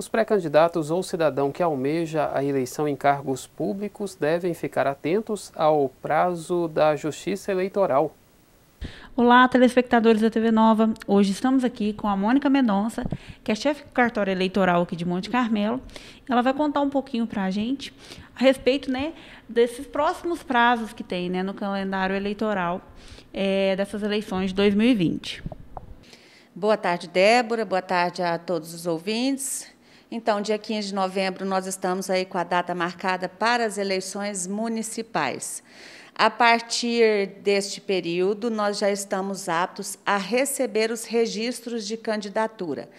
Os pré-candidatos ou cidadão que almeja a eleição em cargos públicos devem ficar atentos ao prazo da Justiça Eleitoral. Olá, telespectadores da TV Nova. Hoje estamos aqui com a Mônica Mendonça, que é chefe do cartório eleitoral aqui de Monte Carmelo. Ela vai contar um pouquinho para a gente a respeito né, desses próximos prazos que tem né, no calendário eleitoral é, dessas eleições de 2020. Boa tarde, Débora. Boa tarde a todos os ouvintes. Então, dia 15 de novembro, nós estamos aí com a data marcada para as eleições municipais. A partir deste período, nós já estamos aptos a receber os registros de candidatura.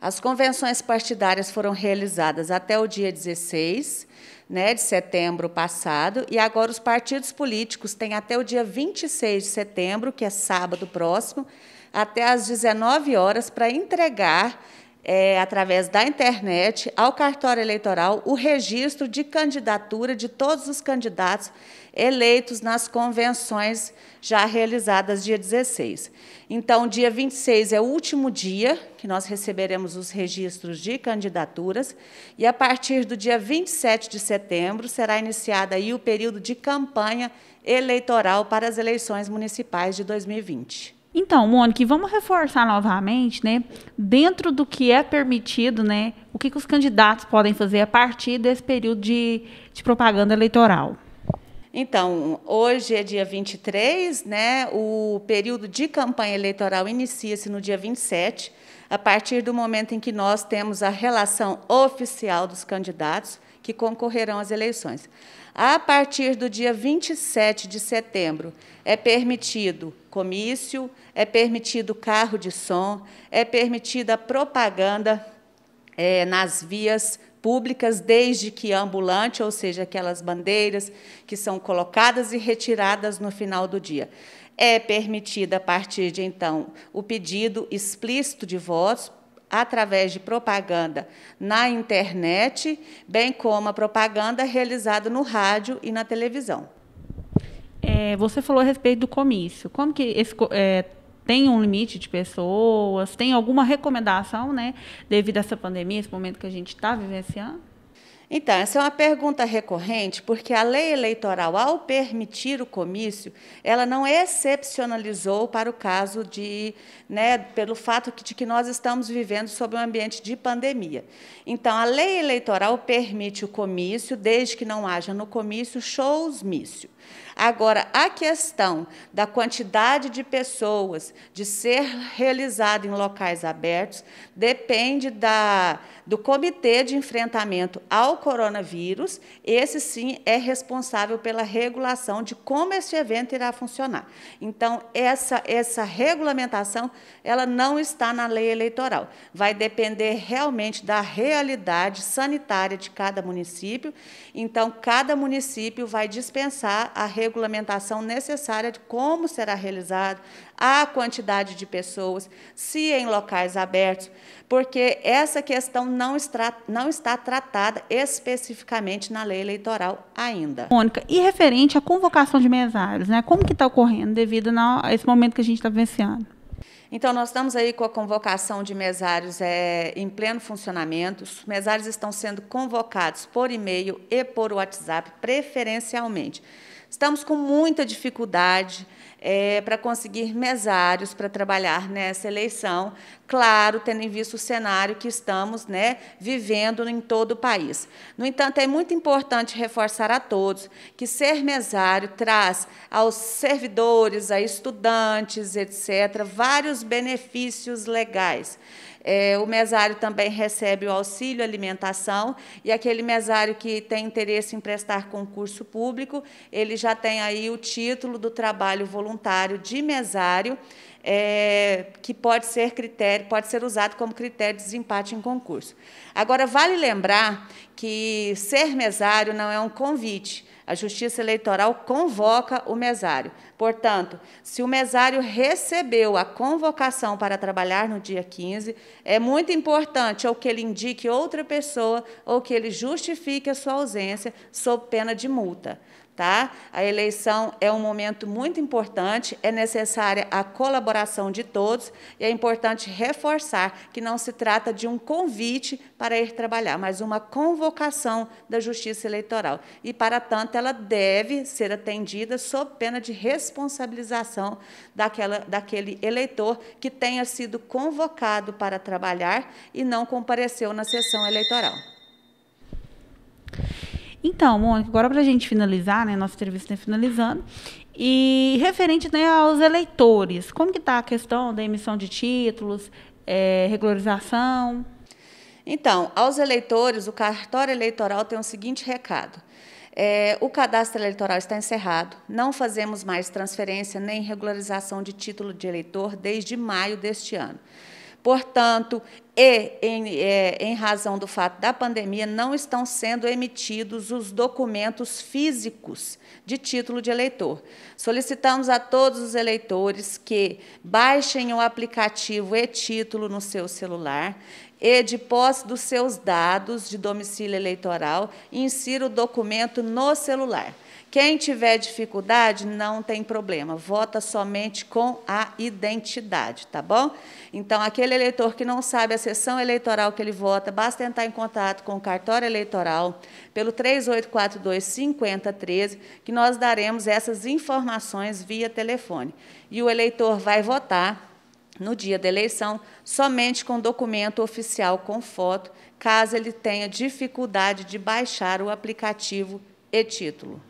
As convenções partidárias foram realizadas até o dia 16 né, de setembro passado, e agora os partidos políticos têm até o dia 26 de setembro, que é sábado próximo, até às 19 horas, para entregar é, através da internet, ao cartório eleitoral, o registro de candidatura de todos os candidatos eleitos nas convenções já realizadas dia 16. Então, dia 26 é o último dia que nós receberemos os registros de candidaturas e a partir do dia 27 de setembro será iniciada aí o período de campanha eleitoral para as eleições municipais de 2020. Então, Mônica, vamos reforçar novamente, né? Dentro do que é permitido, né? O que, que os candidatos podem fazer a partir desse período de, de propaganda eleitoral? Então, hoje é dia 23, né? O período de campanha eleitoral inicia-se no dia 27, a partir do momento em que nós temos a relação oficial dos candidatos que concorrerão às eleições. A partir do dia 27 de setembro, é permitido comício, é permitido carro de som, é permitida propaganda é, nas vias públicas, desde que ambulante, ou seja, aquelas bandeiras que são colocadas e retiradas no final do dia. É permitido a partir de então, o pedido explícito de votos através de propaganda na internet, bem como a propaganda realizada no rádio e na televisão. É, você falou a respeito do comício. Como que esse, é, tem um limite de pessoas? Tem alguma recomendação, né, devido a essa pandemia, esse momento que a gente está vivenciando? Então, essa é uma pergunta recorrente, porque a lei eleitoral, ao permitir o comício, ela não excepcionalizou para o caso de, né, pelo fato de que nós estamos vivendo sob um ambiente de pandemia. Então, a lei eleitoral permite o comício, desde que não haja no comício shows mício. Agora, a questão da quantidade de pessoas de ser realizada em locais abertos depende da, do Comitê de Enfrentamento ao Coronavírus. Esse, sim, é responsável pela regulação de como esse evento irá funcionar. Então, essa, essa regulamentação ela não está na lei eleitoral. Vai depender realmente da realidade sanitária de cada município. Então, cada município vai dispensar a regulamentação regulamentação necessária de como será realizado, a quantidade de pessoas, se em locais abertos, porque essa questão não está, não está tratada especificamente na lei eleitoral ainda. Mônica, e referente à convocação de mesários, né? como que está ocorrendo devido a esse momento que a gente está vivenciando? Então, nós estamos aí com a convocação de mesários é, em pleno funcionamento. Os mesários estão sendo convocados por e-mail e por WhatsApp, preferencialmente. Estamos com muita dificuldade é, para conseguir mesários para trabalhar nessa eleição, claro, tendo em vista o cenário que estamos né, vivendo em todo o país. No entanto, é muito importante reforçar a todos que ser mesário traz aos servidores, a estudantes, etc., vários benefícios legais. É, o mesário também recebe o auxílio alimentação e aquele mesário que tem interesse em prestar concurso público, ele já tem aí o título do trabalho voluntário de mesário, é, que pode ser critério, pode ser usado como critério de desempate em concurso. Agora, vale lembrar que ser mesário não é um convite. A Justiça Eleitoral convoca o mesário. Portanto, se o mesário recebeu a convocação para trabalhar no dia 15, é muito importante ou que ele indique outra pessoa ou que ele justifique a sua ausência sob pena de multa. Tá? A eleição é um momento muito importante, é necessária a colaboração de todos e é importante reforçar que não se trata de um convite para ir trabalhar, mas uma convocação da Justiça Eleitoral. E, para tanto, ela deve ser atendida sob pena de responsabilização daquela, daquele eleitor que tenha sido convocado para trabalhar e não compareceu na sessão eleitoral. Então, Mônica, agora para a gente finalizar, né? Nossa entrevista está finalizando. E referente né, aos eleitores, como que está a questão da emissão de títulos, é, regularização? Então, aos eleitores, o cartório eleitoral tem o seguinte recado. É, o cadastro eleitoral está encerrado. Não fazemos mais transferência nem regularização de título de eleitor desde maio deste ano. Portanto, e em, é, em razão do fato da pandemia, não estão sendo emitidos os documentos físicos de título de eleitor. Solicitamos a todos os eleitores que baixem o aplicativo e-título no seu celular e, de posse dos seus dados de domicílio eleitoral, insira o documento no celular. Quem tiver dificuldade, não tem problema, vota somente com a identidade, tá bom? Então, aquele eleitor que não sabe a sessão eleitoral que ele vota, basta entrar em contato com o cartório eleitoral pelo 3842-5013, que nós daremos essas informações via telefone. E o eleitor vai votar no dia da eleição, somente com documento oficial com foto, caso ele tenha dificuldade de baixar o aplicativo e título.